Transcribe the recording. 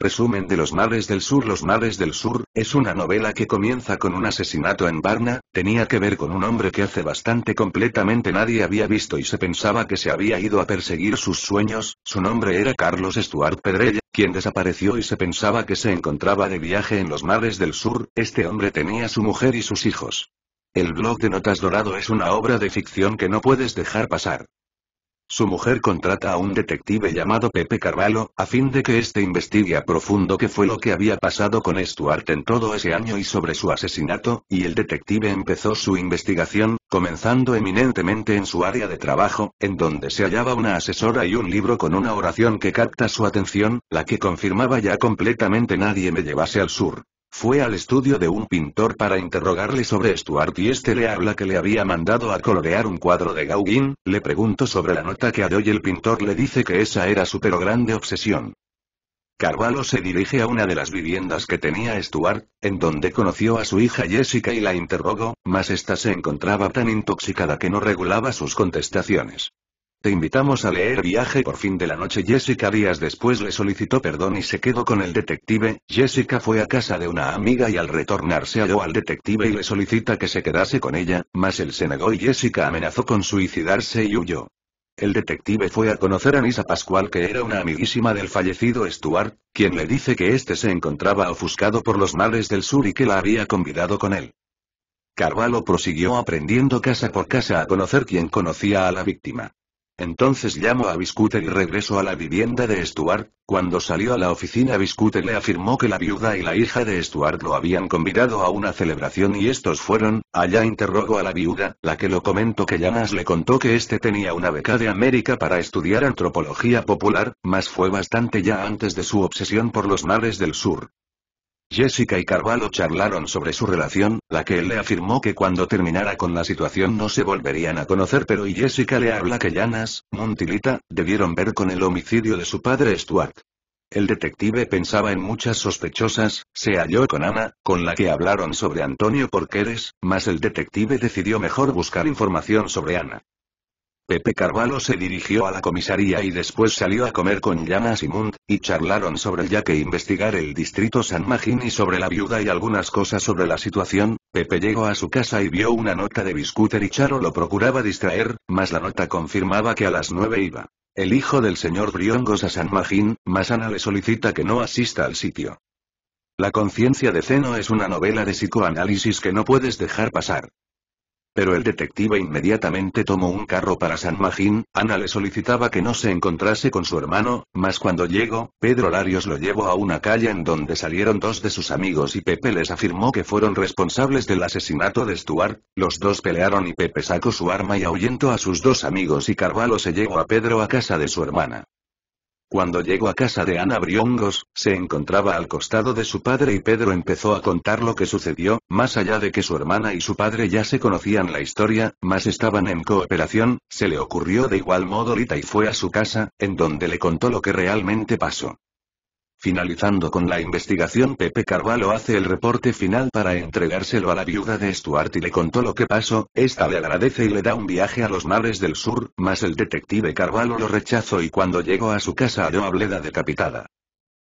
Resumen de Los Mares del Sur Los Mares del Sur, es una novela que comienza con un asesinato en Varna, tenía que ver con un hombre que hace bastante completamente nadie había visto y se pensaba que se había ido a perseguir sus sueños, su nombre era Carlos Stuart Pedrella, quien desapareció y se pensaba que se encontraba de viaje en los mares del sur, este hombre tenía su mujer y sus hijos. El blog de Notas Dorado es una obra de ficción que no puedes dejar pasar. Su mujer contrata a un detective llamado Pepe Carvalho, a fin de que éste investigue a profundo qué fue lo que había pasado con Stuart en todo ese año y sobre su asesinato, y el detective empezó su investigación, comenzando eminentemente en su área de trabajo, en donde se hallaba una asesora y un libro con una oración que capta su atención, la que confirmaba ya completamente nadie me llevase al sur. Fue al estudio de un pintor para interrogarle sobre Stuart y este le habla que le había mandado a colorear un cuadro de Gauguin, le preguntó sobre la nota que halló y el pintor le dice que esa era su pero grande obsesión. Carvalho se dirige a una de las viviendas que tenía Stuart, en donde conoció a su hija Jessica y la interrogó, mas ésta se encontraba tan intoxicada que no regulaba sus contestaciones. Te invitamos a leer Viaje por fin de la noche. Jessica días después le solicitó perdón y se quedó con el detective. Jessica fue a casa de una amiga y al retornar se halló al detective y le solicita que se quedase con ella, mas él se negó y Jessica amenazó con suicidarse y huyó. El detective fue a conocer a Nisa Pascual que era una amiguísima del fallecido Stuart, quien le dice que este se encontraba ofuscado por los males del sur y que la había convidado con él. Carvalho prosiguió aprendiendo casa por casa a conocer quien conocía a la víctima. Entonces llamó a Biscuter y regresó a la vivienda de Stuart. Cuando salió a la oficina Biscuter le afirmó que la viuda y la hija de Stuart lo habían convidado a una celebración y estos fueron, allá interrogó a la viuda, la que lo comentó que Llamas le contó que este tenía una beca de América para estudiar antropología popular, mas fue bastante ya antes de su obsesión por los mares del sur. Jessica y Carvalho charlaron sobre su relación, la que él le afirmó que cuando terminara con la situación no se volverían a conocer pero y Jessica le habla que Llanas, Montilita, debieron ver con el homicidio de su padre Stuart. El detective pensaba en muchas sospechosas, se halló con Ana, con la que hablaron sobre Antonio Porqueres, mas el detective decidió mejor buscar información sobre Ana. Pepe Carvalho se dirigió a la comisaría y después salió a comer con Yana Simund, y charlaron sobre ya que e investigar el distrito San Magín y sobre la viuda y algunas cosas sobre la situación, Pepe llegó a su casa y vio una nota de Biscuter y Charo lo procuraba distraer, mas la nota confirmaba que a las nueve iba. El hijo del señor Briongos a San Magín, mas Ana le solicita que no asista al sitio. La conciencia de Zeno es una novela de psicoanálisis que no puedes dejar pasar. Pero el detective inmediatamente tomó un carro para San Magín, Ana le solicitaba que no se encontrase con su hermano, mas cuando llegó, Pedro Larios lo llevó a una calle en donde salieron dos de sus amigos y Pepe les afirmó que fueron responsables del asesinato de Stuart, los dos pelearon y Pepe sacó su arma y ahuyentó a sus dos amigos y Carvalho se llevó a Pedro a casa de su hermana. Cuando llegó a casa de Ana Briongos, se encontraba al costado de su padre y Pedro empezó a contar lo que sucedió, más allá de que su hermana y su padre ya se conocían la historia, más estaban en cooperación, se le ocurrió de igual modo Lita y fue a su casa, en donde le contó lo que realmente pasó. Finalizando con la investigación Pepe Carvalho hace el reporte final para entregárselo a la viuda de Stuart y le contó lo que pasó, esta le agradece y le da un viaje a los mares del sur, mas el detective Carvalho lo rechazó y cuando llegó a su casa halló a Bleda decapitada.